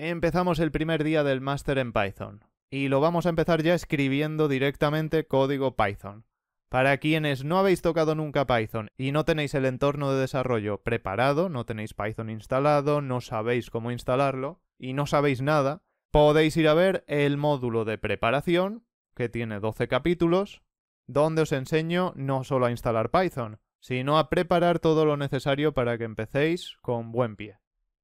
Empezamos el primer día del máster en Python, y lo vamos a empezar ya escribiendo directamente código Python. Para quienes no habéis tocado nunca Python y no tenéis el entorno de desarrollo preparado, no tenéis Python instalado, no sabéis cómo instalarlo y no sabéis nada, podéis ir a ver el módulo de preparación, que tiene 12 capítulos, donde os enseño no solo a instalar Python, sino a preparar todo lo necesario para que empecéis con buen pie.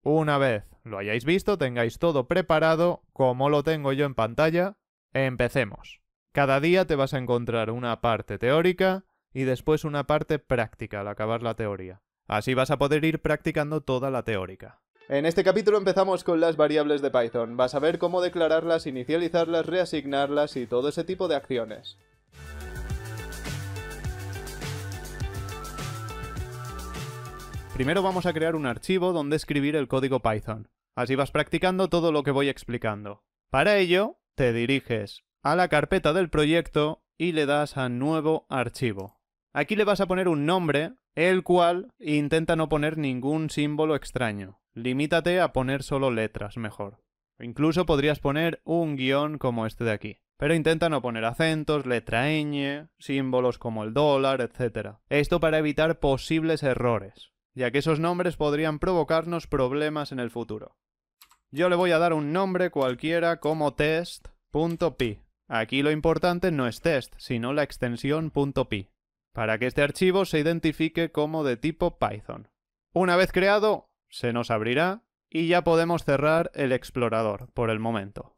Una vez lo hayáis visto, tengáis todo preparado, como lo tengo yo en pantalla, empecemos. Cada día te vas a encontrar una parte teórica y después una parte práctica al acabar la teoría. Así vas a poder ir practicando toda la teórica. En este capítulo empezamos con las variables de Python. Vas a ver cómo declararlas, inicializarlas, reasignarlas y todo ese tipo de acciones. Primero vamos a crear un archivo donde escribir el código Python. Así vas practicando todo lo que voy explicando. Para ello, te diriges a la carpeta del proyecto y le das a Nuevo archivo. Aquí le vas a poner un nombre, el cual intenta no poner ningún símbolo extraño. Limítate a poner solo letras, mejor. Incluso podrías poner un guión como este de aquí. Pero intenta no poner acentos, letra ñ, símbolos como el dólar, etc. Esto para evitar posibles errores ya que esos nombres podrían provocarnos problemas en el futuro. Yo le voy a dar un nombre cualquiera como test.py. Aquí lo importante no es test, sino la extensión .py, para que este archivo se identifique como de tipo Python. Una vez creado, se nos abrirá y ya podemos cerrar el explorador por el momento.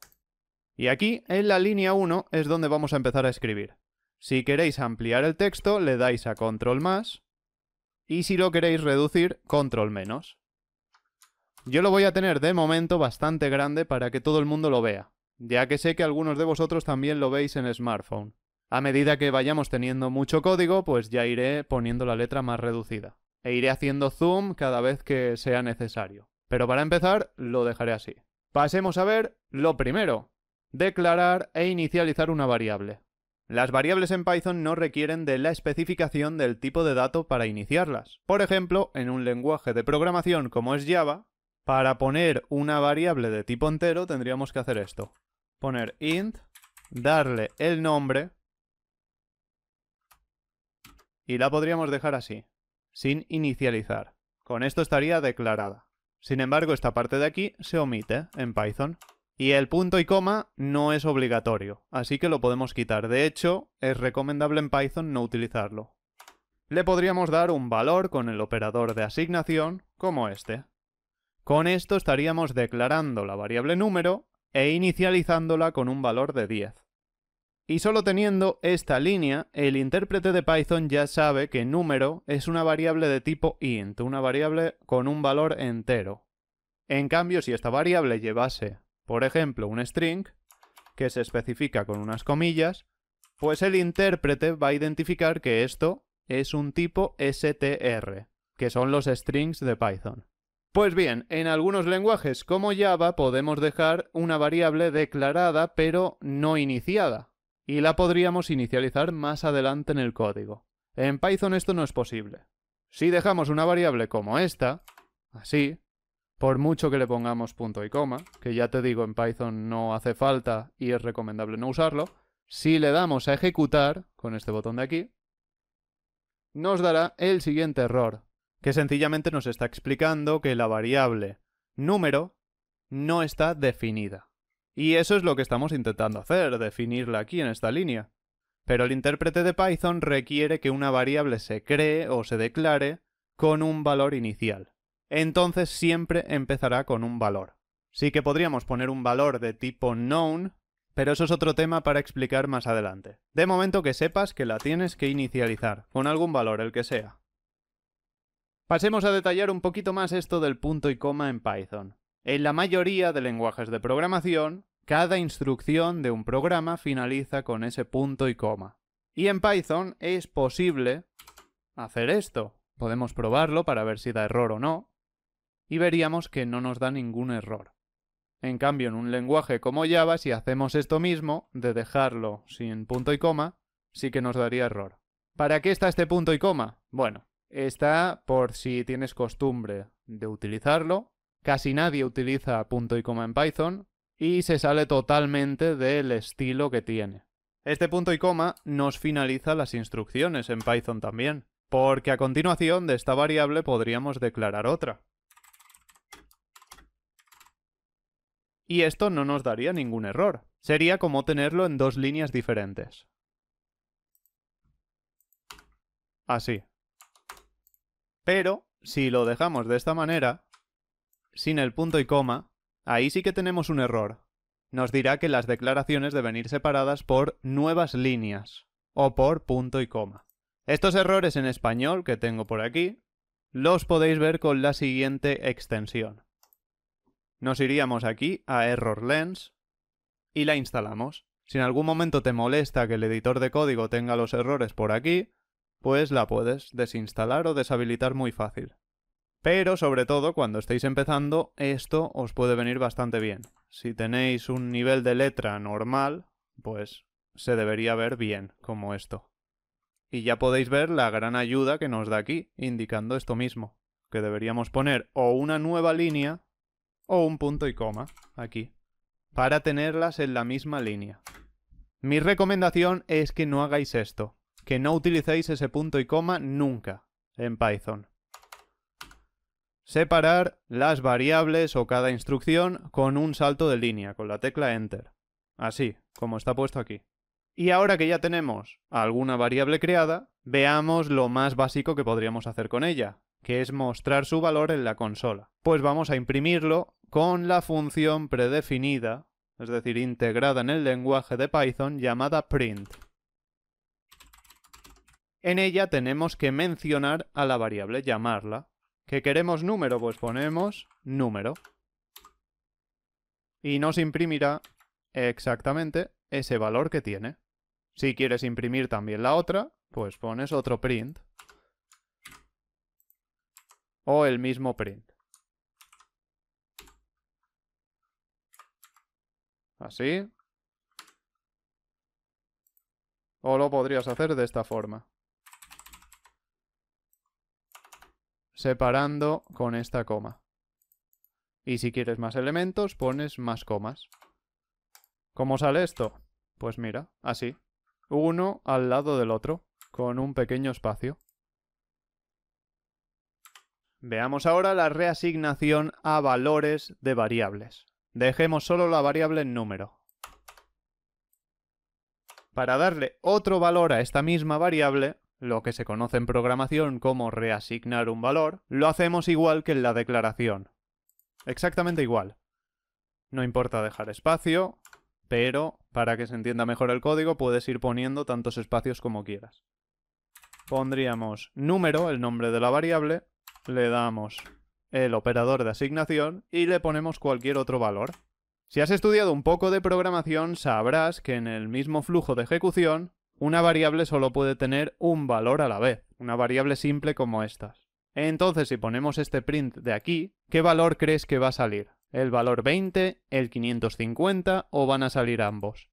Y aquí, en la línea 1, es donde vamos a empezar a escribir. Si queréis ampliar el texto, le dais a control más y si lo queréis reducir, control menos. Yo lo voy a tener de momento bastante grande para que todo el mundo lo vea, ya que sé que algunos de vosotros también lo veis en smartphone. A medida que vayamos teniendo mucho código, pues ya iré poniendo la letra más reducida. E iré haciendo zoom cada vez que sea necesario. Pero para empezar, lo dejaré así. Pasemos a ver lo primero. Declarar e inicializar una variable. Las variables en Python no requieren de la especificación del tipo de dato para iniciarlas. Por ejemplo, en un lenguaje de programación como es Java, para poner una variable de tipo entero tendríamos que hacer esto. Poner int, darle el nombre y la podríamos dejar así, sin inicializar. Con esto estaría declarada. Sin embargo, esta parte de aquí se omite en Python. Y el punto y coma no es obligatorio, así que lo podemos quitar. De hecho, es recomendable en Python no utilizarlo. Le podríamos dar un valor con el operador de asignación, como este. Con esto estaríamos declarando la variable número e inicializándola con un valor de 10. Y solo teniendo esta línea, el intérprete de Python ya sabe que número es una variable de tipo int, una variable con un valor entero. En cambio, si esta variable llevase por ejemplo, un string que se especifica con unas comillas, pues el intérprete va a identificar que esto es un tipo str, que son los strings de Python. Pues bien, en algunos lenguajes como Java podemos dejar una variable declarada pero no iniciada, y la podríamos inicializar más adelante en el código. En Python esto no es posible. Si dejamos una variable como esta, así, por mucho que le pongamos punto y coma, que ya te digo, en Python no hace falta y es recomendable no usarlo, si le damos a ejecutar, con este botón de aquí, nos dará el siguiente error, que sencillamente nos está explicando que la variable número no está definida. Y eso es lo que estamos intentando hacer, definirla aquí en esta línea. Pero el intérprete de Python requiere que una variable se cree o se declare con un valor inicial entonces siempre empezará con un valor. Sí que podríamos poner un valor de tipo known, pero eso es otro tema para explicar más adelante. De momento que sepas que la tienes que inicializar, con algún valor, el que sea. Pasemos a detallar un poquito más esto del punto y coma en Python. En la mayoría de lenguajes de programación, cada instrucción de un programa finaliza con ese punto y coma. Y en Python es posible hacer esto. Podemos probarlo para ver si da error o no y veríamos que no nos da ningún error. En cambio, en un lenguaje como Java, si hacemos esto mismo, de dejarlo sin punto y coma, sí que nos daría error. ¿Para qué está este punto y coma? Bueno, está por si tienes costumbre de utilizarlo. Casi nadie utiliza punto y coma en Python y se sale totalmente del estilo que tiene. Este punto y coma nos finaliza las instrucciones en Python también, porque a continuación de esta variable podríamos declarar otra. Y esto no nos daría ningún error. Sería como tenerlo en dos líneas diferentes. Así. Pero, si lo dejamos de esta manera, sin el punto y coma, ahí sí que tenemos un error. Nos dirá que las declaraciones deben ir separadas por nuevas líneas o por punto y coma. Estos errores en español que tengo por aquí los podéis ver con la siguiente extensión nos iríamos aquí a Error Lens y la instalamos. Si en algún momento te molesta que el editor de código tenga los errores por aquí, pues la puedes desinstalar o deshabilitar muy fácil. Pero sobre todo cuando estéis empezando, esto os puede venir bastante bien. Si tenéis un nivel de letra normal, pues se debería ver bien como esto. Y ya podéis ver la gran ayuda que nos da aquí, indicando esto mismo, que deberíamos poner o una nueva línea o un punto y coma aquí para tenerlas en la misma línea. Mi recomendación es que no hagáis esto, que no utilicéis ese punto y coma nunca en Python. Separar las variables o cada instrucción con un salto de línea, con la tecla Enter. Así, como está puesto aquí. Y ahora que ya tenemos alguna variable creada, veamos lo más básico que podríamos hacer con ella, que es mostrar su valor en la consola. Pues vamos a imprimirlo con la función predefinida, es decir, integrada en el lenguaje de Python llamada print. En ella tenemos que mencionar a la variable, llamarla. ¿Que queremos número? Pues ponemos número. Y nos imprimirá exactamente ese valor que tiene. Si quieres imprimir también la otra, pues pones otro print. O el mismo print. Así. O lo podrías hacer de esta forma. Separando con esta coma. Y si quieres más elementos, pones más comas. ¿Cómo sale esto? Pues mira, así. Uno al lado del otro, con un pequeño espacio. Veamos ahora la reasignación a valores de variables. Dejemos solo la variable en número. Para darle otro valor a esta misma variable, lo que se conoce en programación como reasignar un valor, lo hacemos igual que en la declaración. Exactamente igual. No importa dejar espacio, pero para que se entienda mejor el código puedes ir poniendo tantos espacios como quieras. Pondríamos número, el nombre de la variable, le damos el operador de asignación y le ponemos cualquier otro valor. Si has estudiado un poco de programación, sabrás que en el mismo flujo de ejecución, una variable solo puede tener un valor a la vez, una variable simple como estas. Entonces, si ponemos este print de aquí, ¿qué valor crees que va a salir? ¿El valor 20, el 550 o van a salir ambos?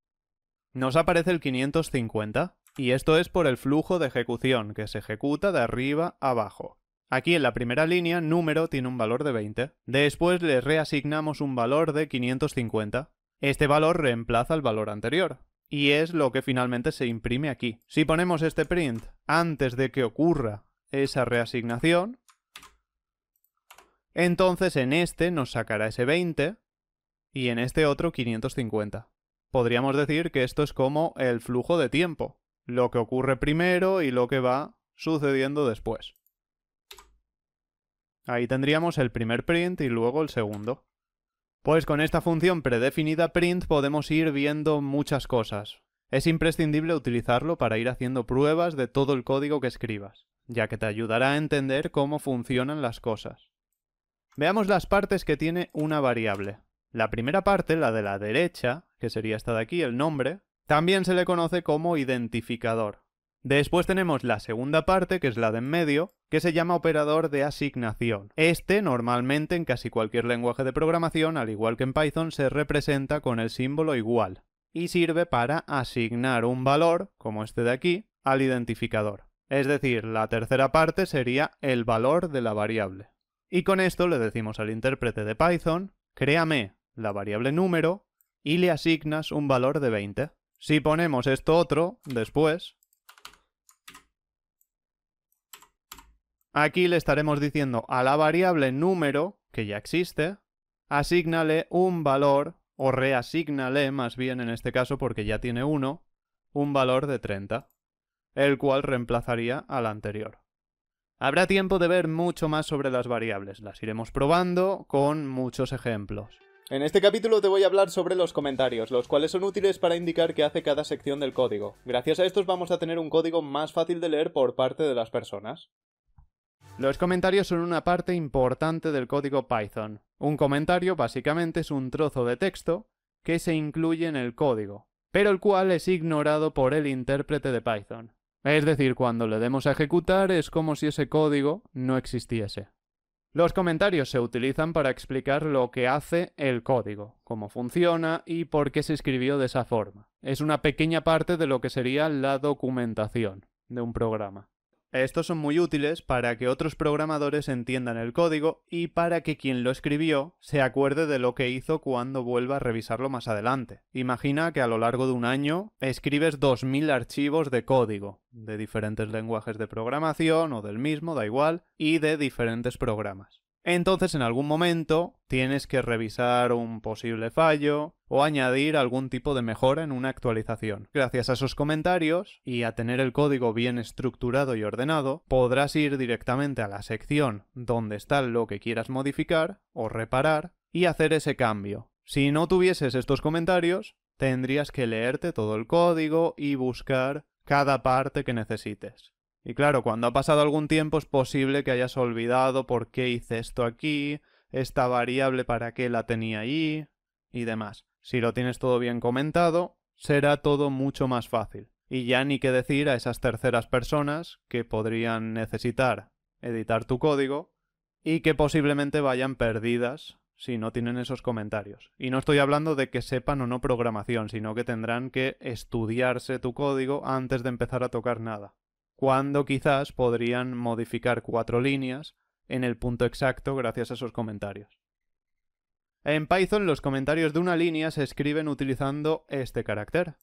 Nos aparece el 550, y esto es por el flujo de ejecución que se ejecuta de arriba a abajo. Aquí en la primera línea, número tiene un valor de 20. Después le reasignamos un valor de 550. Este valor reemplaza el valor anterior, y es lo que finalmente se imprime aquí. Si ponemos este print antes de que ocurra esa reasignación, entonces en este nos sacará ese 20 y en este otro 550. Podríamos decir que esto es como el flujo de tiempo, lo que ocurre primero y lo que va sucediendo después. Ahí tendríamos el primer print y luego el segundo. Pues con esta función predefinida print podemos ir viendo muchas cosas. Es imprescindible utilizarlo para ir haciendo pruebas de todo el código que escribas, ya que te ayudará a entender cómo funcionan las cosas. Veamos las partes que tiene una variable. La primera parte, la de la derecha, que sería esta de aquí, el nombre, también se le conoce como identificador. Después tenemos la segunda parte, que es la de en medio, que se llama operador de asignación. Este normalmente en casi cualquier lenguaje de programación, al igual que en Python, se representa con el símbolo igual y sirve para asignar un valor, como este de aquí, al identificador. Es decir, la tercera parte sería el valor de la variable. Y con esto le decimos al intérprete de Python, créame la variable número y le asignas un valor de 20. Si ponemos esto otro, después, Aquí le estaremos diciendo a la variable número, que ya existe, asígnale un valor, o reasígnale más bien en este caso porque ya tiene uno, un valor de 30, el cual reemplazaría al anterior. Habrá tiempo de ver mucho más sobre las variables, las iremos probando con muchos ejemplos. En este capítulo te voy a hablar sobre los comentarios, los cuales son útiles para indicar qué hace cada sección del código. Gracias a estos vamos a tener un código más fácil de leer por parte de las personas. Los comentarios son una parte importante del código Python. Un comentario básicamente es un trozo de texto que se incluye en el código, pero el cual es ignorado por el intérprete de Python. Es decir, cuando le demos a ejecutar es como si ese código no existiese. Los comentarios se utilizan para explicar lo que hace el código, cómo funciona y por qué se escribió de esa forma. Es una pequeña parte de lo que sería la documentación de un programa. Estos son muy útiles para que otros programadores entiendan el código y para que quien lo escribió se acuerde de lo que hizo cuando vuelva a revisarlo más adelante. Imagina que a lo largo de un año escribes 2.000 archivos de código, de diferentes lenguajes de programación o del mismo, da igual, y de diferentes programas. Entonces en algún momento tienes que revisar un posible fallo o añadir algún tipo de mejora en una actualización. Gracias a esos comentarios y a tener el código bien estructurado y ordenado, podrás ir directamente a la sección donde está lo que quieras modificar o reparar y hacer ese cambio. Si no tuvieses estos comentarios, tendrías que leerte todo el código y buscar cada parte que necesites. Y claro, cuando ha pasado algún tiempo es posible que hayas olvidado por qué hice esto aquí, esta variable para qué la tenía ahí y demás. Si lo tienes todo bien comentado, será todo mucho más fácil. Y ya ni qué decir a esas terceras personas que podrían necesitar editar tu código y que posiblemente vayan perdidas si no tienen esos comentarios. Y no estoy hablando de que sepan o no programación, sino que tendrán que estudiarse tu código antes de empezar a tocar nada cuando quizás podrían modificar cuatro líneas en el punto exacto gracias a esos comentarios. En Python los comentarios de una línea se escriben utilizando este carácter.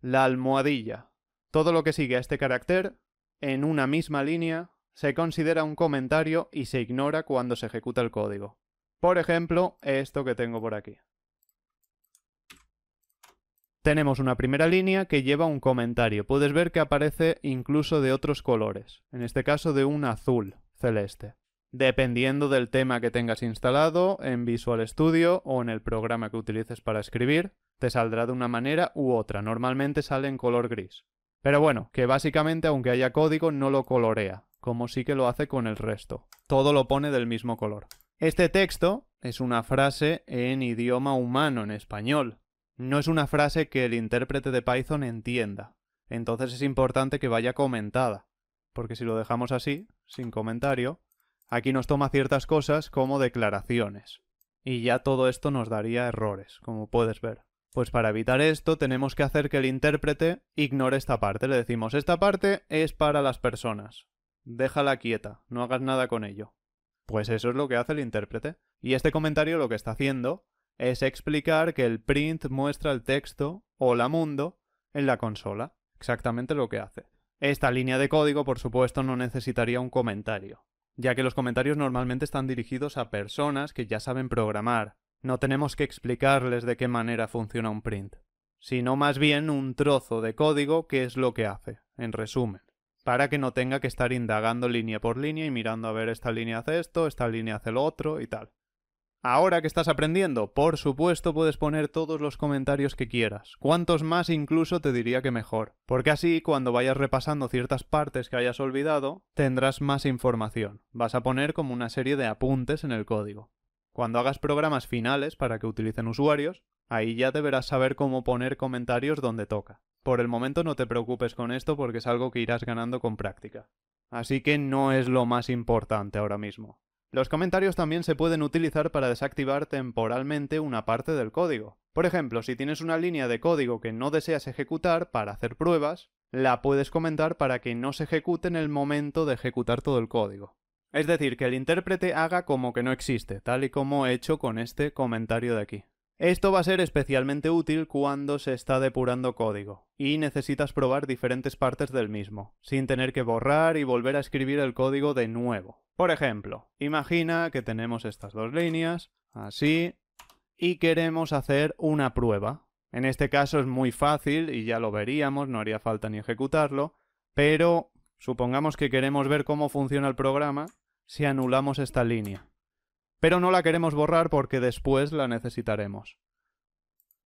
La almohadilla. Todo lo que sigue a este carácter, en una misma línea, se considera un comentario y se ignora cuando se ejecuta el código. Por ejemplo, esto que tengo por aquí. Tenemos una primera línea que lleva un comentario. Puedes ver que aparece incluso de otros colores, en este caso de un azul celeste. Dependiendo del tema que tengas instalado en Visual Studio o en el programa que utilices para escribir, te saldrá de una manera u otra. Normalmente sale en color gris. Pero bueno, que básicamente aunque haya código no lo colorea, como sí que lo hace con el resto. Todo lo pone del mismo color. Este texto es una frase en idioma humano, en español no es una frase que el intérprete de Python entienda. Entonces es importante que vaya comentada, porque si lo dejamos así, sin comentario, aquí nos toma ciertas cosas como declaraciones. Y ya todo esto nos daría errores, como puedes ver. Pues para evitar esto tenemos que hacer que el intérprete ignore esta parte. Le decimos, esta parte es para las personas. Déjala quieta, no hagas nada con ello. Pues eso es lo que hace el intérprete. Y este comentario lo que está haciendo es explicar que el print muestra el texto hola mundo en la consola, exactamente lo que hace. Esta línea de código, por supuesto, no necesitaría un comentario, ya que los comentarios normalmente están dirigidos a personas que ya saben programar. No tenemos que explicarles de qué manera funciona un print, sino más bien un trozo de código que es lo que hace, en resumen, para que no tenga que estar indagando línea por línea y mirando a ver esta línea hace esto, esta línea hace lo otro y tal. Ahora que estás aprendiendo, por supuesto puedes poner todos los comentarios que quieras. Cuantos más incluso te diría que mejor. Porque así, cuando vayas repasando ciertas partes que hayas olvidado, tendrás más información. Vas a poner como una serie de apuntes en el código. Cuando hagas programas finales para que utilicen usuarios, ahí ya deberás saber cómo poner comentarios donde toca. Por el momento no te preocupes con esto porque es algo que irás ganando con práctica. Así que no es lo más importante ahora mismo. Los comentarios también se pueden utilizar para desactivar temporalmente una parte del código. Por ejemplo, si tienes una línea de código que no deseas ejecutar para hacer pruebas, la puedes comentar para que no se ejecute en el momento de ejecutar todo el código. Es decir, que el intérprete haga como que no existe, tal y como he hecho con este comentario de aquí. Esto va a ser especialmente útil cuando se está depurando código y necesitas probar diferentes partes del mismo, sin tener que borrar y volver a escribir el código de nuevo. Por ejemplo, imagina que tenemos estas dos líneas, así, y queremos hacer una prueba. En este caso es muy fácil y ya lo veríamos, no haría falta ni ejecutarlo, pero supongamos que queremos ver cómo funciona el programa si anulamos esta línea pero no la queremos borrar porque después la necesitaremos.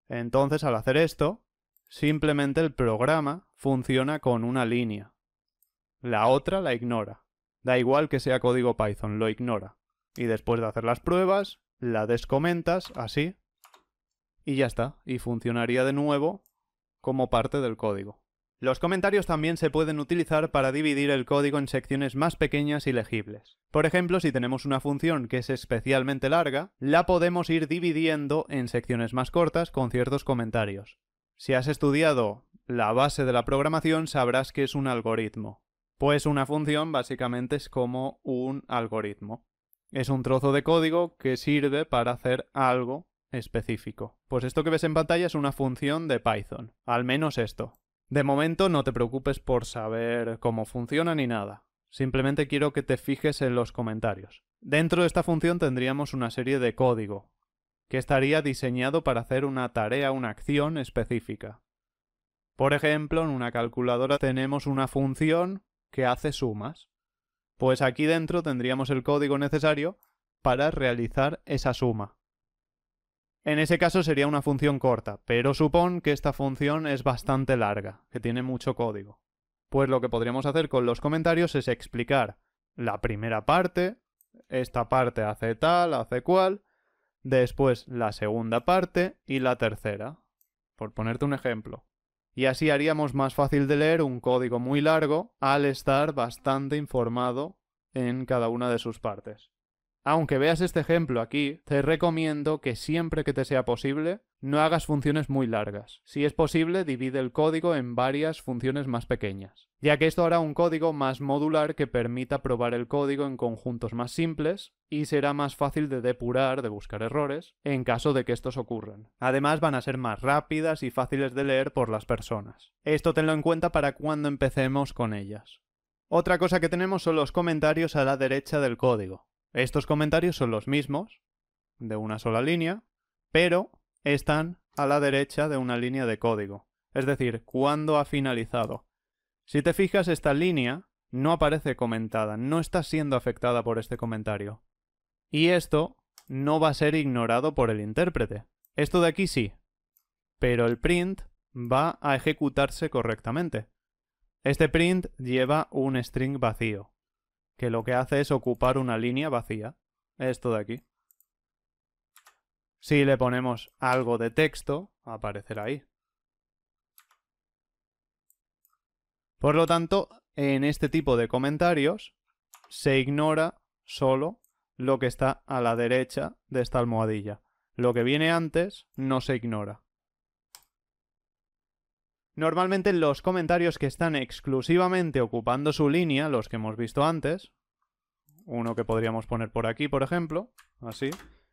Entonces, al hacer esto, simplemente el programa funciona con una línea. La otra la ignora. Da igual que sea código Python, lo ignora. Y después de hacer las pruebas, la descomentas, así, y ya está. Y funcionaría de nuevo como parte del código. Los comentarios también se pueden utilizar para dividir el código en secciones más pequeñas y legibles. Por ejemplo, si tenemos una función que es especialmente larga, la podemos ir dividiendo en secciones más cortas con ciertos comentarios. Si has estudiado la base de la programación, sabrás que es un algoritmo. Pues una función básicamente es como un algoritmo. Es un trozo de código que sirve para hacer algo específico. Pues esto que ves en pantalla es una función de Python, al menos esto. De momento no te preocupes por saber cómo funciona ni nada. Simplemente quiero que te fijes en los comentarios. Dentro de esta función tendríamos una serie de código, que estaría diseñado para hacer una tarea, una acción específica. Por ejemplo, en una calculadora tenemos una función que hace sumas. Pues aquí dentro tendríamos el código necesario para realizar esa suma. En ese caso sería una función corta, pero supón que esta función es bastante larga, que tiene mucho código. Pues lo que podríamos hacer con los comentarios es explicar la primera parte, esta parte hace tal, hace cual, después la segunda parte y la tercera, por ponerte un ejemplo. Y así haríamos más fácil de leer un código muy largo al estar bastante informado en cada una de sus partes. Aunque veas este ejemplo aquí, te recomiendo que siempre que te sea posible, no hagas funciones muy largas. Si es posible, divide el código en varias funciones más pequeñas, ya que esto hará un código más modular que permita probar el código en conjuntos más simples y será más fácil de depurar, de buscar errores, en caso de que estos ocurran. Además, van a ser más rápidas y fáciles de leer por las personas. Esto tenlo en cuenta para cuando empecemos con ellas. Otra cosa que tenemos son los comentarios a la derecha del código. Estos comentarios son los mismos, de una sola línea, pero están a la derecha de una línea de código, es decir, cuando ha finalizado. Si te fijas, esta línea no aparece comentada, no está siendo afectada por este comentario. Y esto no va a ser ignorado por el intérprete. Esto de aquí sí, pero el print va a ejecutarse correctamente. Este print lleva un string vacío que lo que hace es ocupar una línea vacía. Esto de aquí. Si le ponemos algo de texto, aparecerá ahí. Por lo tanto, en este tipo de comentarios se ignora solo lo que está a la derecha de esta almohadilla. Lo que viene antes no se ignora. Normalmente los comentarios que están exclusivamente ocupando su línea, los que hemos visto antes, uno que podríamos poner por aquí, por ejemplo, así,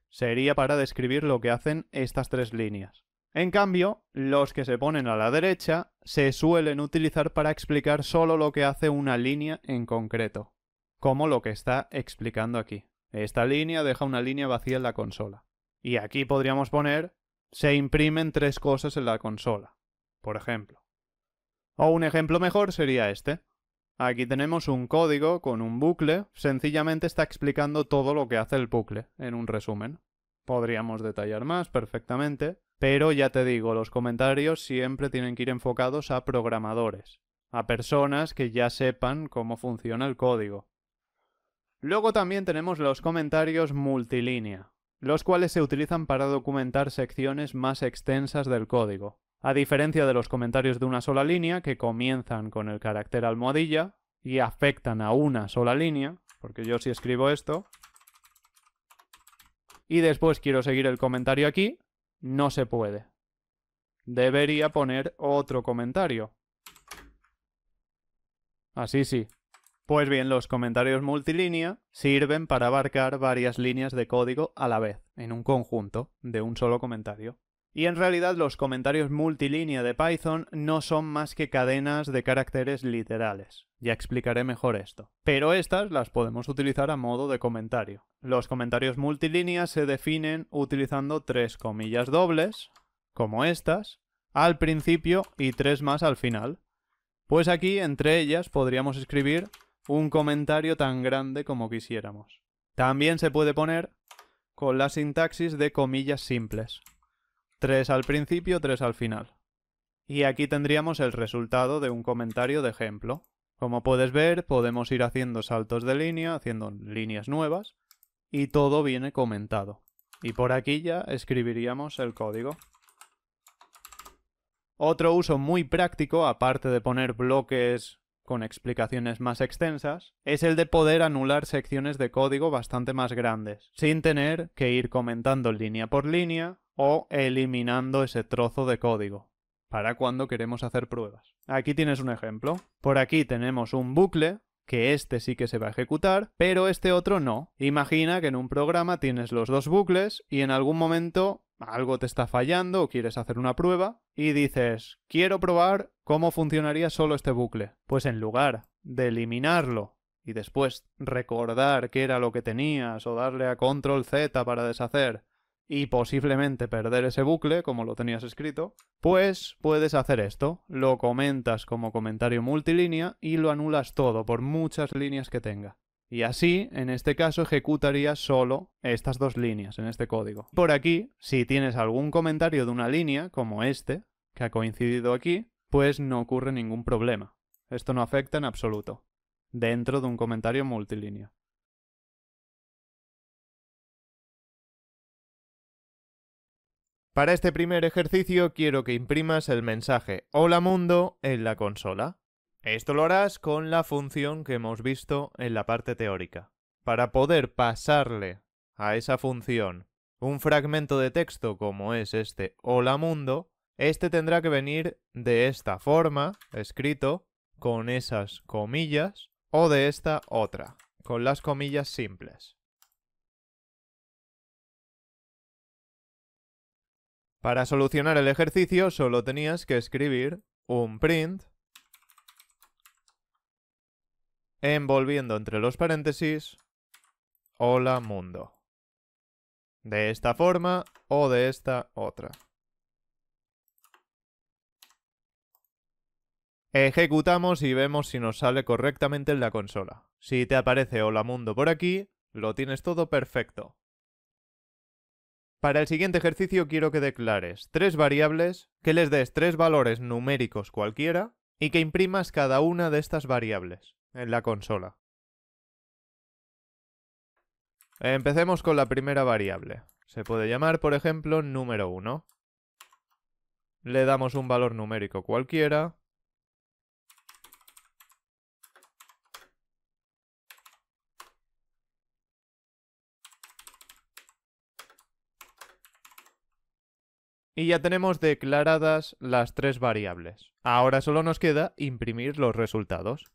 sería para describir lo que hacen estas tres líneas. En cambio, los que se ponen a la derecha se suelen utilizar para explicar solo lo que hace una línea en concreto, como lo que está explicando aquí. Esta línea deja una línea vacía en la consola. Y aquí podríamos poner se imprimen tres cosas en la consola por ejemplo. O un ejemplo mejor sería este. Aquí tenemos un código con un bucle, sencillamente está explicando todo lo que hace el bucle, en un resumen. Podríamos detallar más perfectamente, pero ya te digo, los comentarios siempre tienen que ir enfocados a programadores, a personas que ya sepan cómo funciona el código. Luego también tenemos los comentarios multilínea, los cuales se utilizan para documentar secciones más extensas del código, a diferencia de los comentarios de una sola línea, que comienzan con el carácter almohadilla y afectan a una sola línea, porque yo si sí escribo esto, y después quiero seguir el comentario aquí, no se puede. Debería poner otro comentario. Así sí. Pues bien, los comentarios multilínea sirven para abarcar varias líneas de código a la vez, en un conjunto de un solo comentario. Y en realidad los comentarios multilínea de Python no son más que cadenas de caracteres literales. Ya explicaré mejor esto. Pero estas las podemos utilizar a modo de comentario. Los comentarios multilínea se definen utilizando tres comillas dobles, como estas, al principio y tres más al final. Pues aquí, entre ellas, podríamos escribir un comentario tan grande como quisiéramos. También se puede poner con la sintaxis de comillas simples, 3 al principio, 3 al final. Y aquí tendríamos el resultado de un comentario de ejemplo. Como puedes ver, podemos ir haciendo saltos de línea, haciendo líneas nuevas, y todo viene comentado. Y por aquí ya escribiríamos el código. Otro uso muy práctico, aparte de poner bloques con explicaciones más extensas, es el de poder anular secciones de código bastante más grandes, sin tener que ir comentando línea por línea o eliminando ese trozo de código para cuando queremos hacer pruebas. Aquí tienes un ejemplo. Por aquí tenemos un bucle que este sí que se va a ejecutar, pero este otro no. Imagina que en un programa tienes los dos bucles y en algún momento algo te está fallando o quieres hacer una prueba y dices, quiero probar cómo funcionaría solo este bucle. Pues en lugar de eliminarlo y después recordar qué era lo que tenías o darle a control Z para deshacer, y posiblemente perder ese bucle, como lo tenías escrito, pues puedes hacer esto. Lo comentas como comentario multilínea y lo anulas todo por muchas líneas que tenga. Y así, en este caso, ejecutarías solo estas dos líneas en este código. Por aquí, si tienes algún comentario de una línea, como este, que ha coincidido aquí, pues no ocurre ningún problema. Esto no afecta en absoluto, dentro de un comentario multilínea. Para este primer ejercicio quiero que imprimas el mensaje Hola mundo en la consola. Esto lo harás con la función que hemos visto en la parte teórica. Para poder pasarle a esa función un fragmento de texto como es este Hola mundo, este tendrá que venir de esta forma, escrito, con esas comillas, o de esta otra, con las comillas simples. Para solucionar el ejercicio solo tenías que escribir un print envolviendo entre los paréntesis hola mundo. De esta forma o de esta otra. Ejecutamos y vemos si nos sale correctamente en la consola. Si te aparece hola mundo por aquí, lo tienes todo perfecto. Para el siguiente ejercicio quiero que declares tres variables, que les des tres valores numéricos cualquiera y que imprimas cada una de estas variables en la consola. Empecemos con la primera variable. Se puede llamar, por ejemplo, número 1. Le damos un valor numérico cualquiera Y ya tenemos declaradas las tres variables. Ahora solo nos queda imprimir los resultados.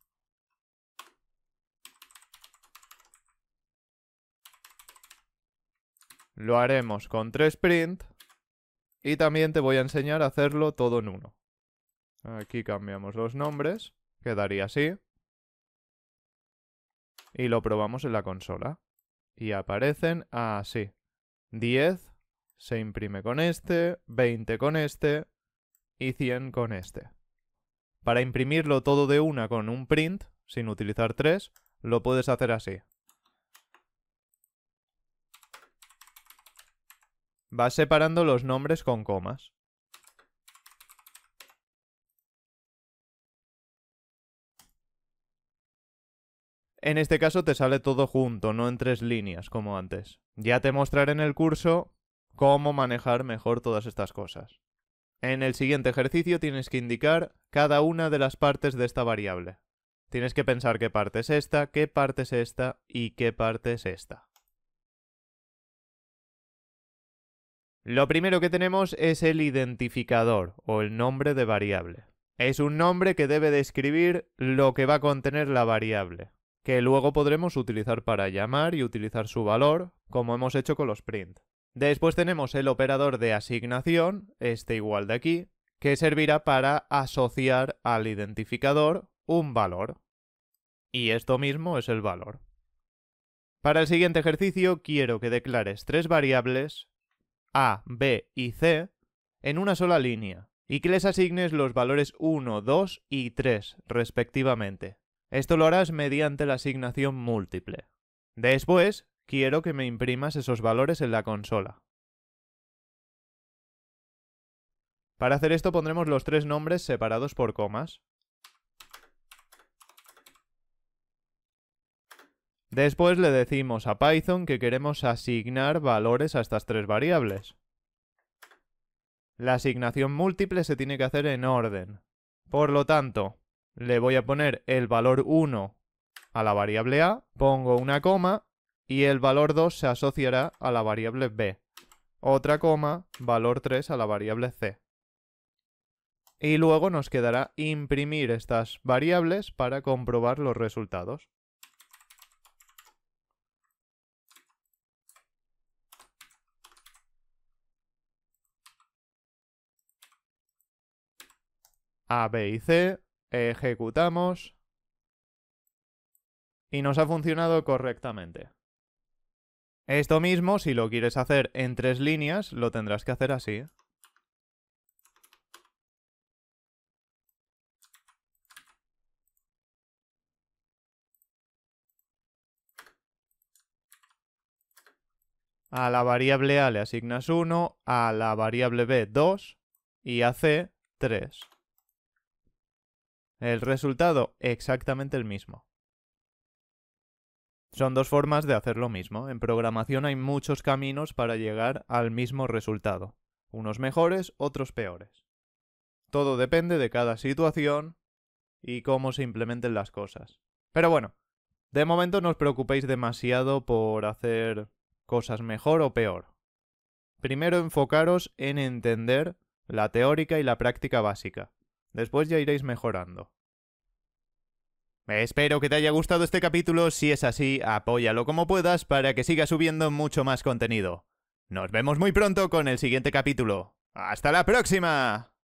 Lo haremos con tres print y también te voy a enseñar a hacerlo todo en uno. Aquí cambiamos los nombres, quedaría así. Y lo probamos en la consola. Y aparecen así. 10, se imprime con este, 20 con este y 100 con este. Para imprimirlo todo de una con un print, sin utilizar tres, lo puedes hacer así. Vas separando los nombres con comas. En este caso te sale todo junto, no en tres líneas como antes. Ya te mostraré en el curso cómo manejar mejor todas estas cosas. En el siguiente ejercicio tienes que indicar cada una de las partes de esta variable. Tienes que pensar qué parte es esta, qué parte es esta y qué parte es esta. Lo primero que tenemos es el identificador o el nombre de variable. Es un nombre que debe describir lo que va a contener la variable, que luego podremos utilizar para llamar y utilizar su valor, como hemos hecho con los print. Después tenemos el operador de asignación, este igual de aquí, que servirá para asociar al identificador un valor. Y esto mismo es el valor. Para el siguiente ejercicio quiero que declares tres variables, A, B y C, en una sola línea, y que les asignes los valores 1, 2 y 3, respectivamente. Esto lo harás mediante la asignación múltiple. Después, quiero que me imprimas esos valores en la consola. Para hacer esto pondremos los tres nombres separados por comas. Después le decimos a Python que queremos asignar valores a estas tres variables. La asignación múltiple se tiene que hacer en orden. Por lo tanto, le voy a poner el valor 1 a la variable a, pongo una coma y el valor 2 se asociará a la variable b. Otra coma, valor 3 a la variable c. Y luego nos quedará imprimir estas variables para comprobar los resultados. A, B y C, ejecutamos y nos ha funcionado correctamente. Esto mismo, si lo quieres hacer en tres líneas, lo tendrás que hacer así. A la variable A le asignas 1, a la variable B 2 y a C 3. El resultado exactamente el mismo. Son dos formas de hacer lo mismo. En programación hay muchos caminos para llegar al mismo resultado. Unos mejores, otros peores. Todo depende de cada situación y cómo se implementen las cosas. Pero bueno, de momento no os preocupéis demasiado por hacer cosas mejor o peor. Primero enfocaros en entender la teórica y la práctica básica. Después ya iréis mejorando. Espero que te haya gustado este capítulo, si es así, apóyalo como puedas para que siga subiendo mucho más contenido. Nos vemos muy pronto con el siguiente capítulo. ¡Hasta la próxima!